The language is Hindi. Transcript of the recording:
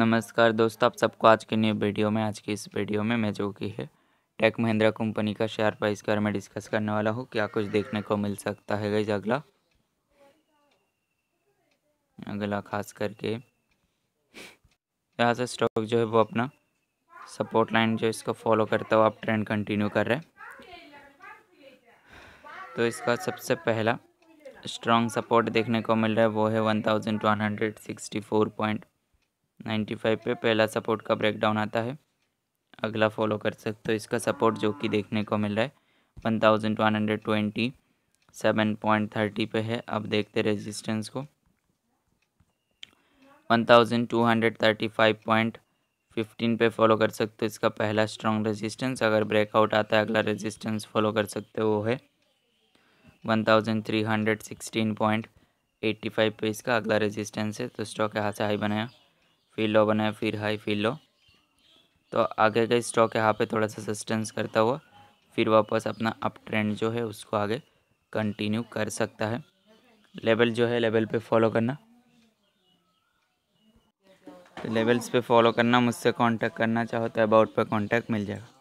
नमस्कार दोस्तों आप सबको आज के न्यू वीडियो में आज की इस वीडियो में मैं जो कि है टेक महिंद्रा कंपनी का शेयर प्राइस के बारे में डिस्कस करने वाला हूँ क्या कुछ देखने को मिल सकता है गई अगला अगला खास करके यहाँ से स्टॉक जो है वो अपना सपोर्ट लाइन जो इसको फॉलो करता हो आप ट्रेंड कंटिन्यू कर रहे हैं तो इसका सबसे पहला स्ट्रॉन्ग सपोर्ट देखने को मिल रहा है वो है one thousand one hundred sixty four point ninety five पे पहला सपोर्ट का ब्रेकडाउन आता है अगला फॉलो कर सकते हो इसका सपोर्ट जो कि देखने को मिल रहा है one thousand one hundred twenty seven point thirty पे है अब देखते रेजिस्टेंस को one thousand two hundred thirty five point fifteen पे फॉलो कर सकते हो इसका पहला स्ट्रॉन्ग रेजिस्टेंस अगर ब्रेकआउट आता है अगला रेजिस्टेंस फॉलो कर सकते हो वो है one thousand three hundred sixteen point eighty five पे इसका अगला रेजिस्टेंस है तो स्टॉक यहाँ से हाई बनाया फिर लो बनाया फिर हाई फिर लो तो आगे का स्टॉक यहाँ पे थोड़ा सा सस्टेंस करता हुआ फिर वापस अपना अप ट्रेंड जो है उसको आगे कंटिन्यू कर सकता है लेवल जो है लेवल पे फॉलो करना तो लेवल्स पे फॉलो करना मुझसे कांटेक्ट करना चाहो तो अबाउट पे कांटेक्ट मिल जाएगा